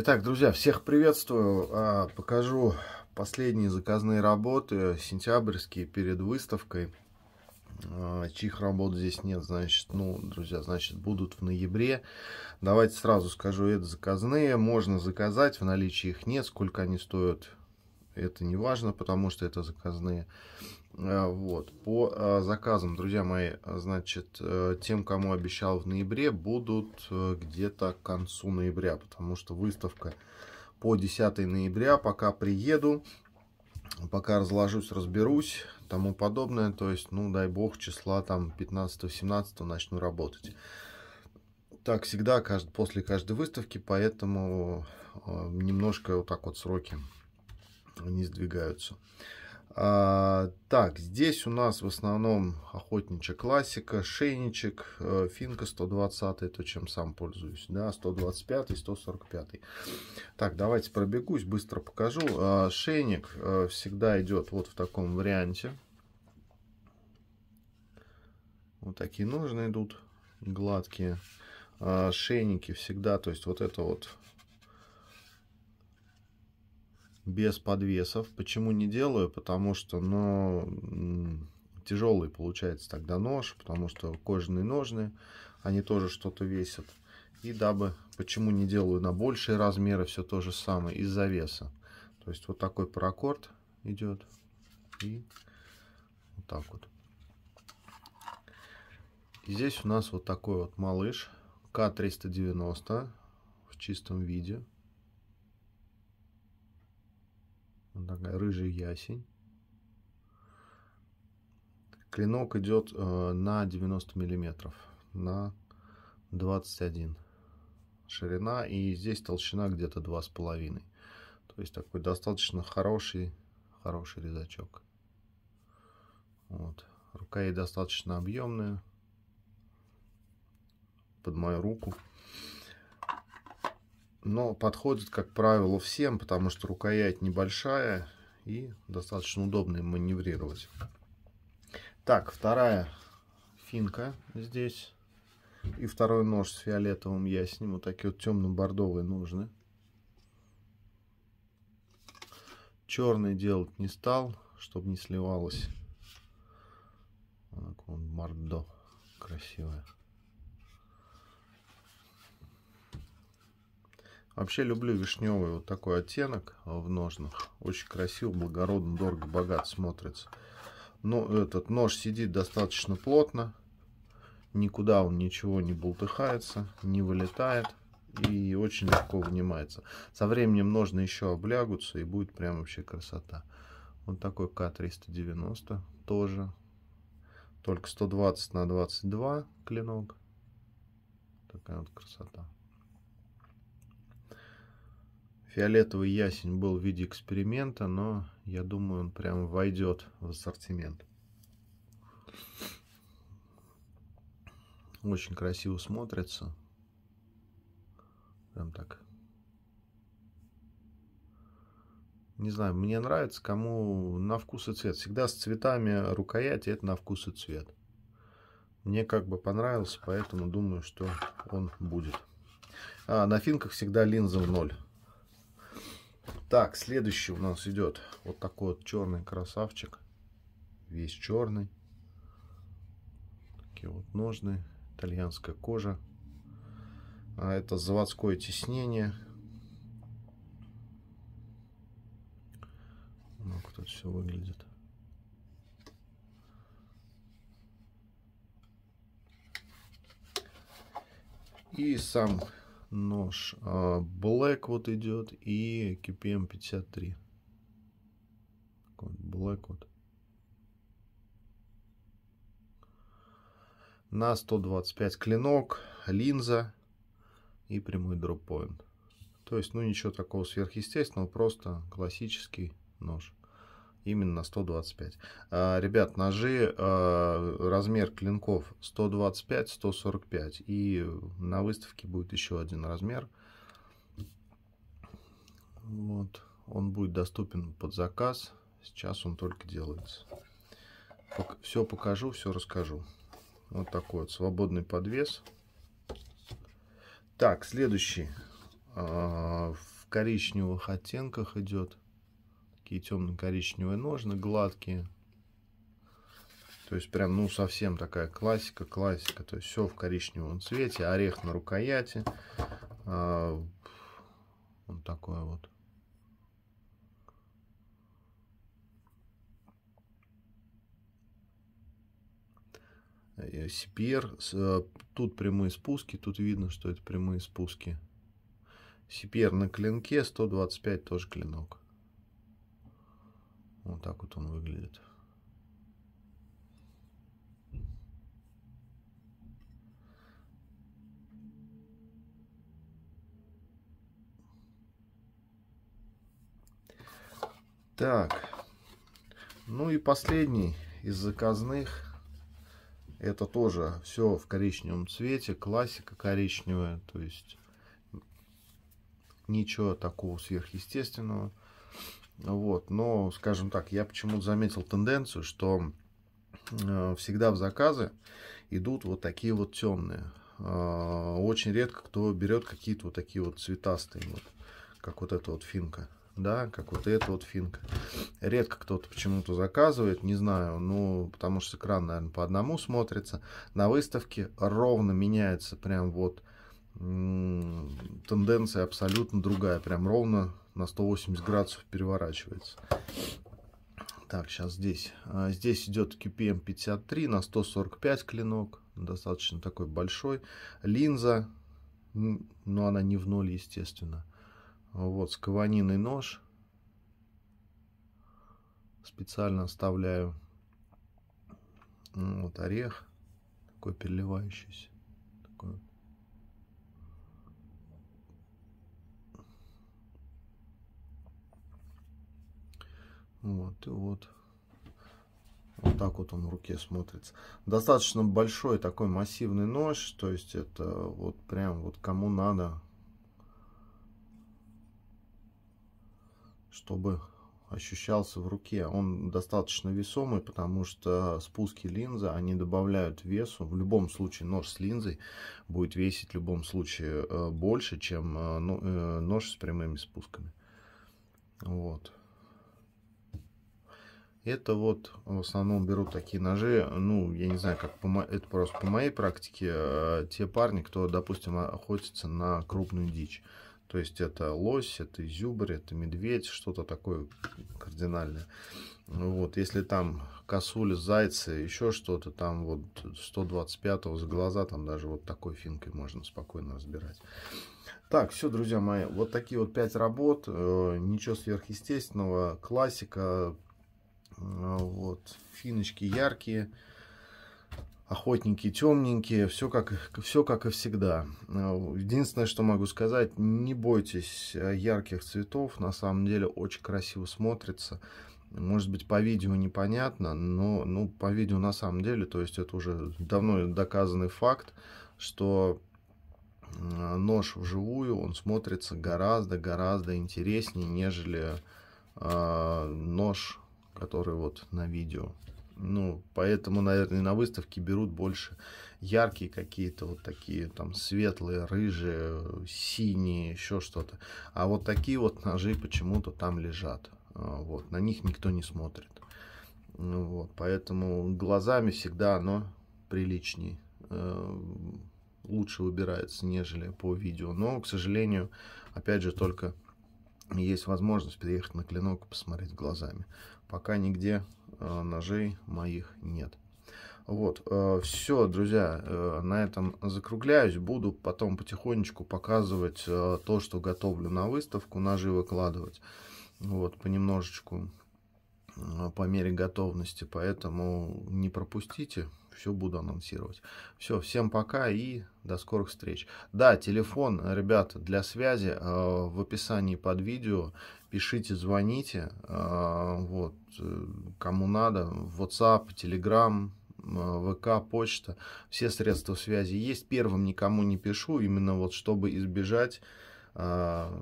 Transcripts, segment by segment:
Итак, друзья, всех приветствую. А, покажу последние заказные работы, сентябрьские, перед выставкой. А, чьих работ здесь нет, значит, ну, друзья, значит, будут в ноябре. Давайте сразу скажу, это заказные. Можно заказать, в наличии их нет. Сколько они стоят, это не важно, потому что это заказные. А, вот. По а, заказам, друзья мои, значит, э, тем, кому обещал в ноябре, будут э, где-то к концу ноября, потому что выставка по 10 ноября, пока приеду, пока разложусь, разберусь, тому подобное. То есть, ну, дай бог, числа там 15-17 начну работать. Так всегда, после каждой выставки, поэтому э, немножко вот так вот сроки не сдвигаются. А, так, здесь у нас в основном охотничья классика, шейничек, э, финка 120, то чем сам пользуюсь, да, 125, 145. Так, давайте пробегусь, быстро покажу. А, шейник э, всегда идет вот в таком варианте. Вот такие ножны идут гладкие. А, шейники всегда, то есть вот это вот без подвесов. Почему не делаю? Потому что, ну, тяжелый получается тогда нож, потому что кожаные ножны, они тоже что-то весят. И дабы, почему не делаю на большие размеры все то же самое, из-за веса. То есть вот такой паракорд идет. И вот так вот. И здесь у нас вот такой вот малыш К390 в чистом виде. такая рыжий ясень. Клинок идет э, на 90 миллиметров, на 21 ширина и здесь толщина где-то два с половиной. То есть такой достаточно хороший, хороший резачок. Вот. Рукоять достаточно объемная под мою руку но подходит, как правило, всем, потому что рукоять небольшая и достаточно удобно им маневрировать. Так, вторая финка здесь. И второй нож с фиолетовым я сниму. Такие вот темно-бордовые нужны. Черный делать не стал, чтобы не сливалось. Вот, вон мордо красивое. Вообще люблю вишневый вот такой оттенок в ножнах. Очень красиво, благородно, дорого, богат смотрится. Но ну, этот нож сидит достаточно плотно. Никуда он ничего не болтыхается, не вылетает. И очень легко вынимается. Со временем ножны еще облягутся и будет прям вообще красота. Вот такой К390 тоже. Только 120 на 22 клинок. Такая вот красота. Фиолетовый ясень был в виде эксперимента, но я думаю, он прям войдет в ассортимент. Очень красиво смотрится. Прям так. Не знаю, мне нравится, кому на вкус и цвет. Всегда с цветами рукояти это на вкус и цвет. Мне как бы понравился, поэтому думаю, что он будет. А, на финках всегда линза в ноль. Так, следующий у нас идет вот такой вот черный красавчик. Весь черный. Такие вот ножны. Итальянская кожа. А это заводское теснение. Ну, как тут все выглядит. И сам нож. А, black вот идет и KPM 53. Black вот. На 125 клинок, линза и прямой дроппоинт. То есть, ну ничего такого сверхъестественного, просто классический нож именно на 125. А, ребят, ножи, а, размер клинков 125-145. И на выставке будет еще один размер. Вот. Он будет доступен под заказ. Сейчас он только делается. Все покажу, все расскажу. Вот такой вот свободный подвес. Так, следующий а, в коричневых оттенках идет такие темно-коричневые ножны, гладкие. То есть прям, ну, совсем такая классика, классика. То есть все в коричневом цвете, орех на рукояти. А, вот такое вот. Э, сипер, э, тут прямые спуски, тут видно, что это прямые спуски. Сипер на клинке, 125 тоже клинок. Вот так вот он выглядит. Так, ну и последний из заказных. Это тоже все в коричневом цвете, классика коричневая, то есть ничего такого сверхъестественного. Вот, но, скажем так, я почему-то заметил тенденцию, что э, всегда в заказы идут вот такие вот темные. Э, очень редко кто берет какие-то вот такие вот цветастые, вот, как вот эта вот финка. Да, как вот эта вот финка. Редко кто-то почему-то заказывает, не знаю, ну, потому что с экрана, наверное, по одному смотрится. На выставке ровно меняется прям вот тенденция абсолютно другая, прям ровно на 180 градусов переворачивается. Так, сейчас здесь. А, здесь идет QPM 53 на 145 клинок. Достаточно такой большой. Линза, но она не в ноль, естественно. Вот, скованиный нож. Специально оставляю. Вот орех, такой переливающийся. Вот, и вот. Вот так вот он в руке смотрится. Достаточно большой такой массивный нож. То есть это вот прям вот кому надо. Чтобы ощущался в руке. Он достаточно весомый, потому что спуски линзы, они добавляют весу. В любом случае нож с линзой будет весить в любом случае э, больше, чем э, ну, э, нож с прямыми спусками. Вот. Это вот в основном берут такие ножи, ну, я не знаю, как по, это просто по моей практике, э, те парни, кто, допустим, охотится на крупную дичь. То есть это лось, это изюбрь, это медведь, что-то такое кардинальное. Вот, если там косули, зайцы, еще что-то, там вот 125-го за глаза, там даже вот такой финкой можно спокойно разбирать. Так, все, друзья мои, вот такие вот пять работ, э, ничего сверхъестественного, классика, а, вот. Финочки яркие, охотники темненькие, все как, все как и всегда. А, единственное, что могу сказать, не бойтесь э, ярких цветов, на самом деле очень красиво смотрится. Может быть, по видео непонятно, но ну, по видео на самом деле, то есть это уже давно доказанный факт, что э, нож вживую, он смотрится гораздо-гораздо интереснее, нежели э, нож который вот на видео. Ну, поэтому, наверное, на выставке берут больше яркие какие-то вот такие там светлые, рыжие, синие, еще что-то. А вот такие вот ножи почему-то там лежат. А, вот, на них никто не смотрит. Ну, вот, поэтому глазами всегда оно приличнее, э, лучше выбирается, нежели по видео. Но, к сожалению, опять же, только есть возможность приехать на клинок и посмотреть глазами пока нигде э, ножей моих нет. Вот, э, все, друзья, э, на этом закругляюсь. Буду потом потихонечку показывать то, что готовлю на выставку, ножи выкладывать. Вот, понемножечку, по мере готовности. Поэтому не пропустите все буду анонсировать. Все, всем пока и до скорых встреч. Да, телефон, ребят, для связи э, в описании под видео. Пишите, звоните. Э, вот, э, кому надо. WhatsApp, Telegram, э, ВК, почта. Все средства связи есть. Первым никому не пишу, именно вот чтобы избежать э,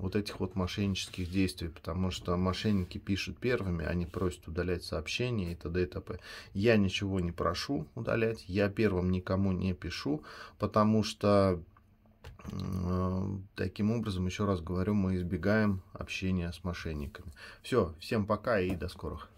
вот этих вот мошеннических действий, потому что мошенники пишут первыми, они просят удалять сообщения и т.д. и т.п. Я ничего не прошу удалять, я первым никому не пишу, потому что Таким образом, еще раз говорю, мы избегаем общения с мошенниками. Все, всем пока и до скорых.